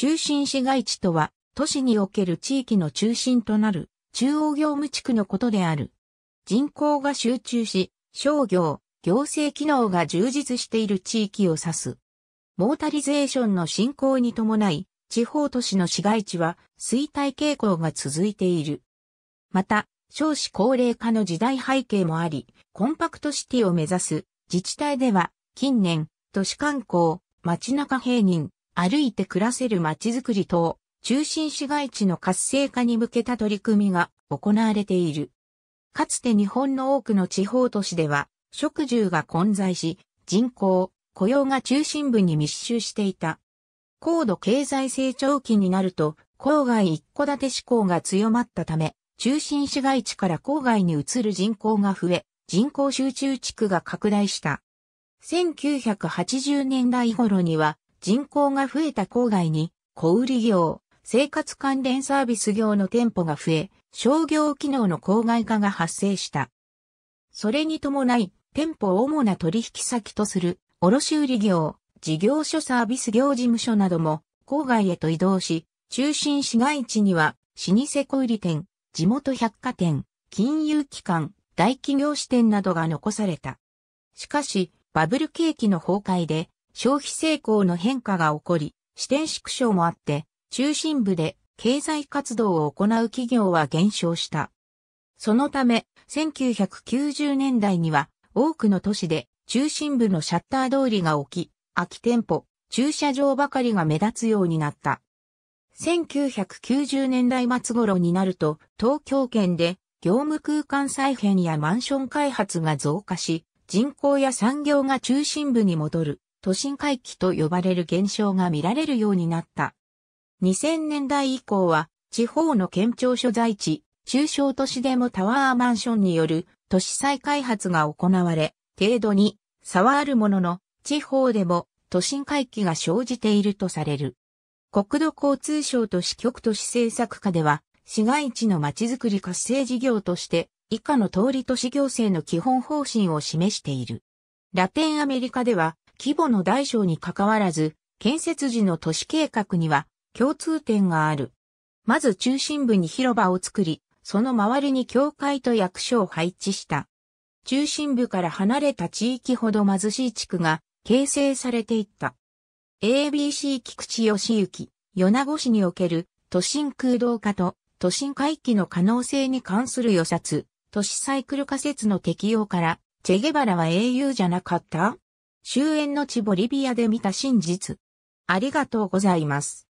中心市街地とは、都市における地域の中心となる中央業務地区のことである。人口が集中し、商業、行政機能が充実している地域を指す。モータリゼーションの進行に伴い、地方都市の市街地は衰退傾向が続いている。また、少子高齢化の時代背景もあり、コンパクトシティを目指す自治体では、近年、都市観光、街中平人、歩いて暮らせる街づくり等、中心市街地の活性化に向けた取り組みが行われている。かつて日本の多くの地方都市では、食住が混在し、人口、雇用が中心部に密集していた。高度経済成長期になると、郊外一戸建て志向が強まったため、中心市街地から郊外に移る人口が増え、人口集中地区が拡大した。1980年代頃には、人口が増えた郊外に、小売業、生活関連サービス業の店舗が増え、商業機能の郊外化が発生した。それに伴い、店舗を主な取引先とする、卸売業、事業所サービス業事務所なども、郊外へと移動し、中心市街地には、老舗小売店、地元百貨店、金融機関、大企業支店などが残された。しかし、バブル景気の崩壊で、消費成功の変化が起こり、支店縮小もあって、中心部で経済活動を行う企業は減少した。そのため、1990年代には多くの都市で中心部のシャッター通りが起き、空き店舗、駐車場ばかりが目立つようになった。1990年代末頃になると、東京圏で業務空間再編やマンション開発が増加し、人口や産業が中心部に戻る。都心回帰と呼ばれる現象が見られるようになった。2000年代以降は、地方の県庁所在地、中小都市でもタワーマンションによる都市再開発が行われ、程度に差はあるものの、地方でも都心回帰が生じているとされる。国土交通省都市局都市政策課では、市街地のまちづくり活性事業として、以下の通り都市行政の基本方針を示している。ラテンアメリカでは、規模の大小に関わらず、建設時の都市計画には共通点がある。まず中心部に広場を作り、その周りに教会と役所を配置した。中心部から離れた地域ほど貧しい地区が形成されていった。ABC 菊池義行、米子市における都心空洞化と都心回帰の可能性に関する予察、都市サイクル仮説の適用から、チェゲバラは英雄じゃなかった終焉の地ボリビアで見た真実。ありがとうございます。